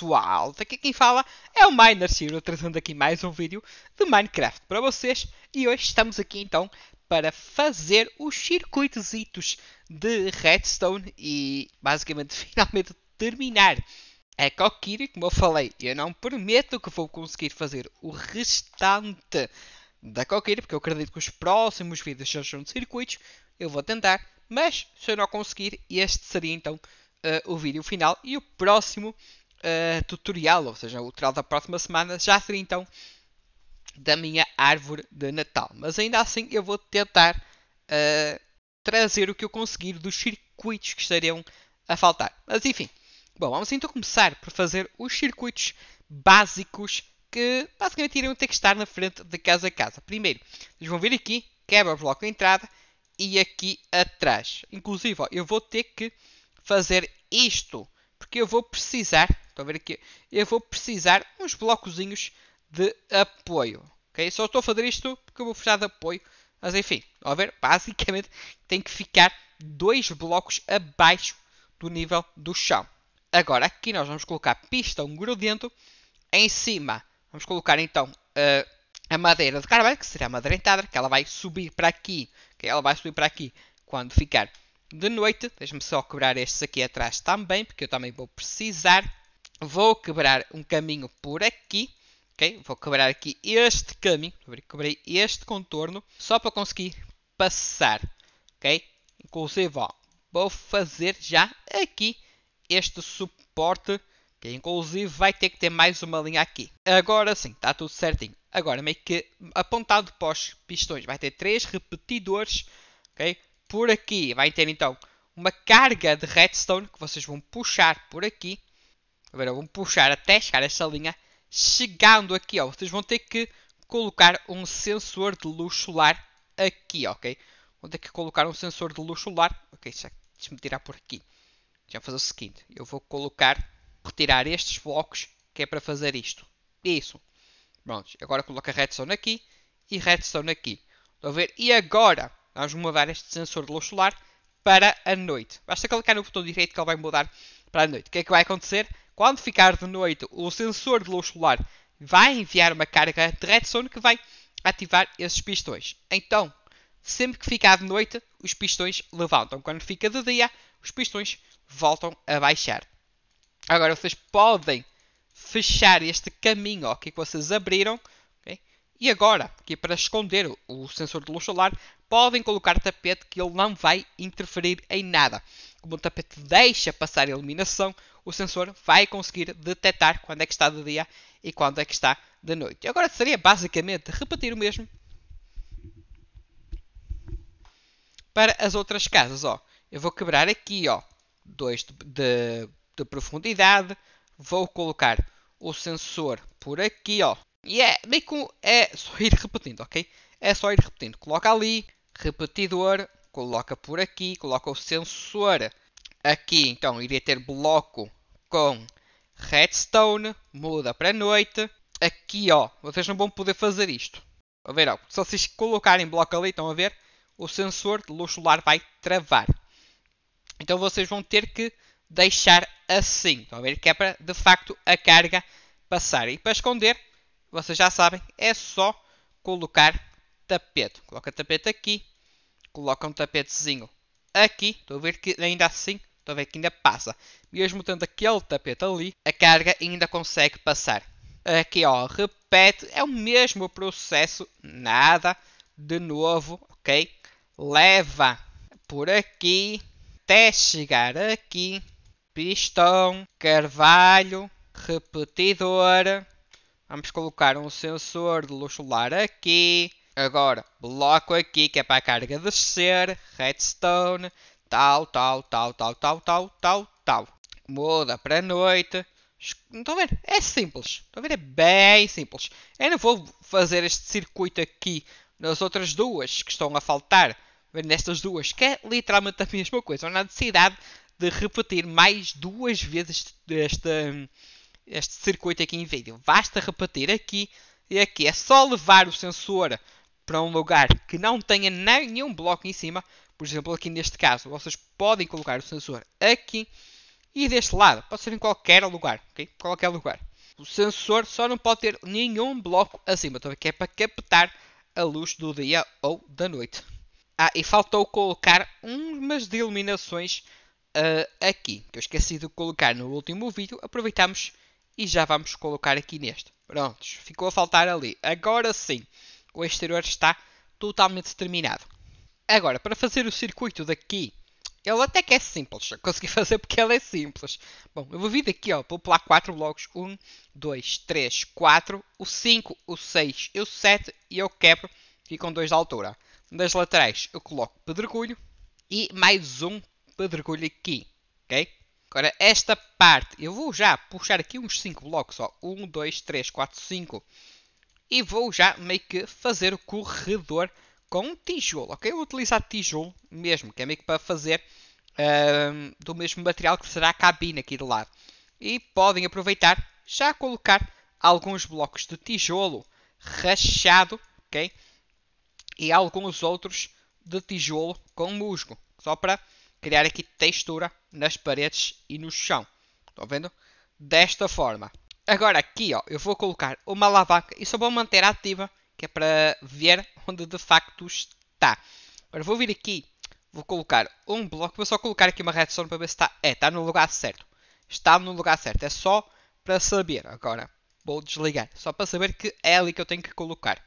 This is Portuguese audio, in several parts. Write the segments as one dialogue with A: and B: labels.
A: pessoal, então, Aqui quem fala é o Miner Hero, trazendo aqui mais um vídeo de Minecraft para vocês. E hoje estamos aqui então para fazer os circuitositos de Redstone e basicamente finalmente terminar a Kokiri. Como eu falei, eu não prometo que vou conseguir fazer o restante da Kokiri, porque eu acredito que os próximos vídeos já são de circuitos. Eu vou tentar, mas se eu não conseguir, este seria então Uh, o vídeo final e o próximo uh, tutorial, ou seja, o tutorial da próxima semana já seria então da minha árvore de Natal. Mas ainda assim eu vou tentar uh, trazer o que eu conseguir dos circuitos que estariam a faltar. Mas enfim, bom, vamos então começar por fazer os circuitos básicos que basicamente iriam ter que estar na frente de casa a casa. Primeiro, vocês vão vir aqui, quebra o bloco de entrada e aqui atrás. Inclusive, ó, eu vou ter que fazer isto, porque eu vou precisar para ver aqui, eu vou precisar uns blocozinhos de apoio. Okay? Só estou a fazer isto porque eu vou precisar de apoio. Mas enfim, a ver, basicamente tem que ficar dois blocos abaixo do nível do chão. Agora aqui nós vamos colocar pistão grudento em cima. Vamos colocar então a, eh, a madeira de carvalho, que será a madeira entrada, que ela vai subir para aqui. Que ela vai subir para aqui quando ficar de noite. Deixa-me só cobrar estes aqui atrás também, porque eu também vou precisar. Vou quebrar um caminho por aqui. ok? Vou quebrar aqui este caminho. Quebrei este contorno só para conseguir passar. ok? Inclusive, ó, vou fazer já aqui este suporte. Que inclusive vai ter que ter mais uma linha aqui. Agora sim, está tudo certinho. Agora, meio que apontado para os pistões, vai ter três repetidores. ok? Por aqui vai ter então uma carga de redstone que vocês vão puxar por aqui. Agora vamos puxar até chegar a esta linha. Chegando aqui, ó, vocês vão ter que colocar um sensor de luz solar aqui, ok? Vão ter que colocar um sensor de luz solar. Ok, é, deixa-me tirar por aqui. Já vou fazer o seguinte. Eu vou colocar, retirar estes blocos que é para fazer isto. Isso. Pronto, agora coloca redstone aqui e redstone aqui. Estão a ver? E agora vamos mudar este sensor de luz solar para a noite. Basta clicar no botão direito que ele vai mudar para a noite. O que é que vai acontecer? Quando ficar de noite, o sensor de luz solar vai enviar uma carga de redstone que vai ativar esses pistões. Então, sempre que ficar de noite, os pistões levantam. Quando fica de dia, os pistões voltam a baixar. Agora vocês podem fechar este caminho aqui que vocês abriram. Okay? E agora, aqui para esconder o sensor de luz solar, podem colocar tapete que ele não vai interferir em nada. Como o tapete deixa passar a iluminação, o sensor vai conseguir detectar quando é que está de dia e quando é que está de noite. Agora seria basicamente repetir o mesmo para as outras casas. Ó. Eu vou quebrar aqui ó, 2 de, de, de profundidade, vou colocar o sensor por aqui, ó. E é meio que é só ir repetindo, ok? É só ir repetindo. Coloca ali, repetidor, coloca por aqui, coloca o sensor aqui. Então iria ter bloco com redstone, muda para noite. Aqui, ó, vocês não vão poder fazer isto. A ver, ó, se vocês colocarem bloco ali, estão a ver, o sensor de luz solar vai travar. Então vocês vão ter que deixar assim. Estão a ver que é para de facto a carga passar. E para esconder, vocês já sabem, é só colocar tapete. Coloca tapete aqui, coloca um tapetezinho aqui. Estou a ver que ainda assim, estou a ver que ainda passa. Mesmo tendo aquele tapete ali, a carga ainda consegue passar. Aqui ó, repete, é o mesmo processo, nada de novo, ok? Leva por aqui até chegar aqui. Pistão, carvalho, repetidor. Vamos colocar um sensor de luz solar aqui. Agora, bloco aqui que é para a carga descer, redstone, tal, tal, tal, tal, tal, tal, tal, tal. Muda para noite. Estão a ver? É simples. Estão a ver? É bem simples. Eu não vou fazer este circuito aqui nas outras duas que estão a faltar. Nestas duas, que é literalmente a mesma coisa. Não há necessidade de repetir mais duas vezes este, este circuito aqui em vídeo. Basta repetir aqui e aqui. É só levar o sensor para um lugar que não tenha nenhum bloco em cima, por exemplo, aqui neste caso, vocês podem colocar o sensor aqui e deste lado, pode ser em qualquer lugar, ok? Qualquer lugar. O sensor só não pode ter nenhum bloco acima, também então que é para captar a luz do dia ou da noite. Ah, e faltou colocar umas de iluminações uh, aqui, que eu esqueci de colocar no último vídeo. Aproveitamos e já vamos colocar aqui neste. Prontos, ficou a faltar ali. Agora sim o exterior está totalmente terminado. Agora, para fazer o circuito daqui, ele até que é simples. Eu consegui fazer porque ele é simples. Bom, eu vou vir daqui, ó, vou pular 4 blocos. 1, 2, 3, 4, o 5, o 6 e o 7 e eu quebro aqui com 2 de altura. Das laterais eu coloco pedregulho e mais um pedregulho aqui, ok? Agora, esta parte, eu vou já puxar aqui uns 5 blocos, ó. 1, 2, 3, 4, 5. E vou já meio que fazer o corredor com tijolo, ok? Eu vou utilizar tijolo mesmo, que é meio que para fazer uh, do mesmo material que será a cabine aqui do lado. E podem aproveitar já colocar alguns blocos de tijolo rachado, ok? E alguns outros de tijolo com musgo, só para criar aqui textura nas paredes e no chão. Estão vendo? Desta forma. Agora aqui, ó, eu vou colocar uma alavanca e só vou manter ativa, que é para ver onde de facto está. Agora vou vir aqui, vou colocar um bloco, vou só colocar aqui uma redstone para ver se está... É, está no lugar certo. Está no lugar certo, é só para saber. Agora vou desligar, só para saber que é ali que eu tenho que colocar.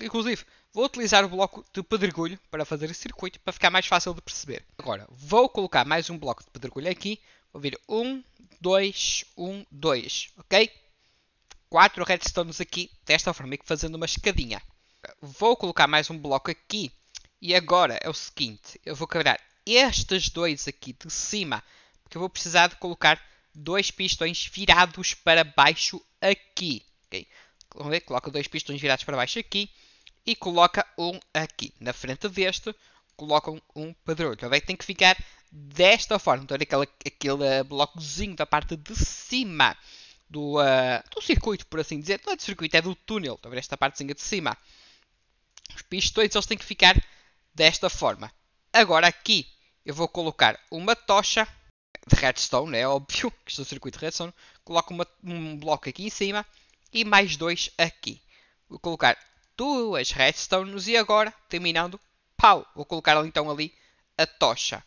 A: Inclusive, vou utilizar o bloco de pedregulho para fazer o circuito, para ficar mais fácil de perceber. Agora, vou colocar mais um bloco de pedregulho aqui, ouvir 1, 2, 1, 2, ok? Quatro redstones aqui, desta forma, fazendo uma escadinha. Vou colocar mais um bloco aqui. E agora é o seguinte, eu vou quebrar estes dois aqui de cima, porque eu vou precisar de colocar dois pistões virados para baixo aqui. Okay? Vamos ver, coloca dois pistões virados para baixo aqui e coloca um aqui. Na frente deste, colocam um, padrão. padrulho. Também tem que ficar desta forma. Então, aquele, aquele eh, blocozinho da parte de cima do, uh, do circuito, por assim dizer. Não é do circuito, é do túnel. Então, esta partezinha de cima. Os pistões eles têm que ficar desta forma. Agora aqui eu vou colocar uma tocha de redstone, é óbvio que é um circuito de redstone. Coloco uma, um bloco aqui em cima e mais dois aqui. Vou colocar duas redstones e agora, terminando, pau, vou colocar então ali a tocha.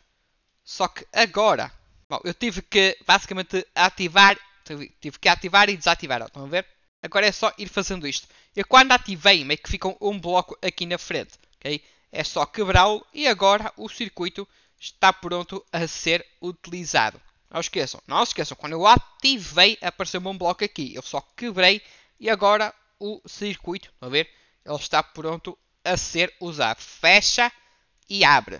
A: Só que agora, bom, eu tive que basicamente ativar, tive que ativar e desativar, ó, estão a ver? Agora é só ir fazendo isto. Eu quando ativei, meio que ficam um bloco aqui na frente, ok? É só quebrá-lo e agora o circuito está pronto a ser utilizado. Não esqueçam, não esqueçam, quando eu ativei apareceu-me um bloco aqui. Eu só quebrei e agora o circuito, estão a ver? Ele está pronto a ser usado. Fecha e abre.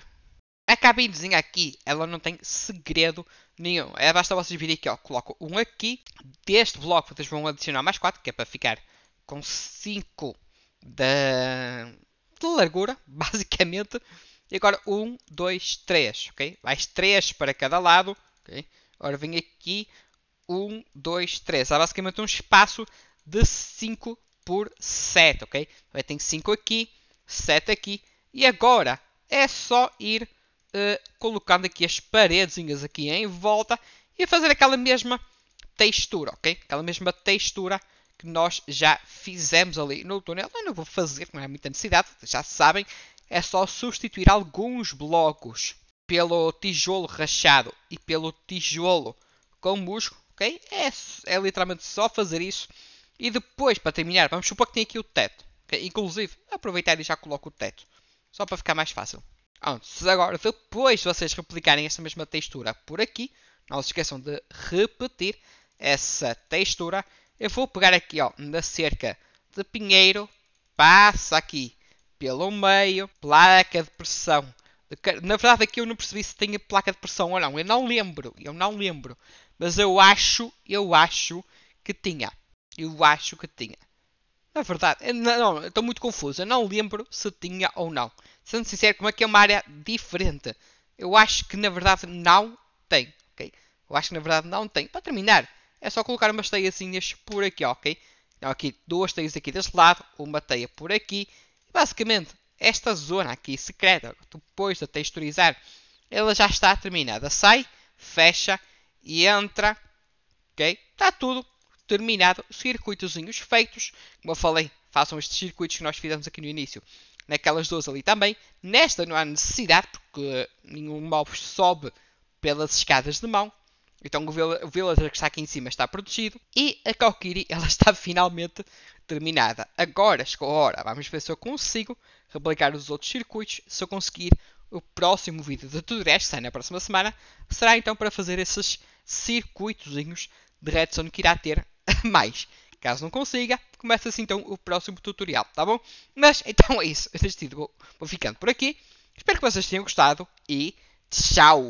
A: A cabinezinha aqui, ela não tem segredo nenhum. É basta vocês virem aqui, ó, coloco um aqui. Deste bloco vocês vão adicionar mais 4, que é para ficar com 5 de... de largura, basicamente. E agora 1, 2, 3, ok? Mais 3 para cada lado, ok? Agora vem aqui 1, 2, 3. Há basicamente um espaço de 5 por 7, ok? Tem 5 aqui, 7 aqui. E agora é só ir eh, colocando aqui as paredezinhas aqui em volta e fazer aquela mesma textura, ok? Aquela mesma textura que nós já fizemos ali no túnel. Eu não vou fazer, não é muita necessidade, já sabem. É só substituir alguns blocos pelo tijolo rachado e pelo tijolo com musgo, ok? É, é literalmente só fazer isso. E depois, para terminar, vamos supor que tem aqui o teto. Okay? Inclusive, aproveitar e já coloco o teto. Só para ficar mais fácil. Antes, ah, agora, depois de vocês replicarem esta mesma textura por aqui, não se esqueçam de repetir essa textura. Eu vou pegar aqui, ó, na cerca de pinheiro, passa aqui pelo meio, placa de pressão. Na verdade, aqui eu não percebi se tinha placa de pressão ou não. Eu não lembro, eu não lembro. Mas eu acho, eu acho que tinha. Eu acho que tinha. Na verdade, eh, não, não estou muito confuso. Eu não lembro se tinha ou não sendo sincero, como é que é uma área diferente? Eu acho que na verdade não tem, ok? Eu acho que na verdade não tem. Para terminar, é só colocar umas teiazinhas por aqui, ok? Então, aqui duas teias aqui deste lado, uma teia por aqui. E, basicamente, esta zona aqui secreta, depois de texturizar, ela já está terminada. Sai, fecha e entra, ok? Está tudo terminado. Circuitozinhos feitos. Como eu falei, façam estes circuitos que nós fizemos aqui no início naquelas duas ali também. Nesta não há necessidade, porque nenhum mob sobe pelas escadas de mão. Então o, villager que está aqui em cima está protegido. E a Kalkiri ela está finalmente terminada. Agora chegou a hora. Vamos ver se eu consigo replicar os outros circuitos. Se eu conseguir, o próximo vídeo de tudo isto, sai na próxima semana, será então para fazer esses circuitozinhos de redstone que irá ter mais. Caso não consiga, começa-se assim então o próximo tutorial, tá bom? Mas então é isso. Neste vídeo vou, vou ficando por aqui. Espero que vocês tenham gostado e tchau!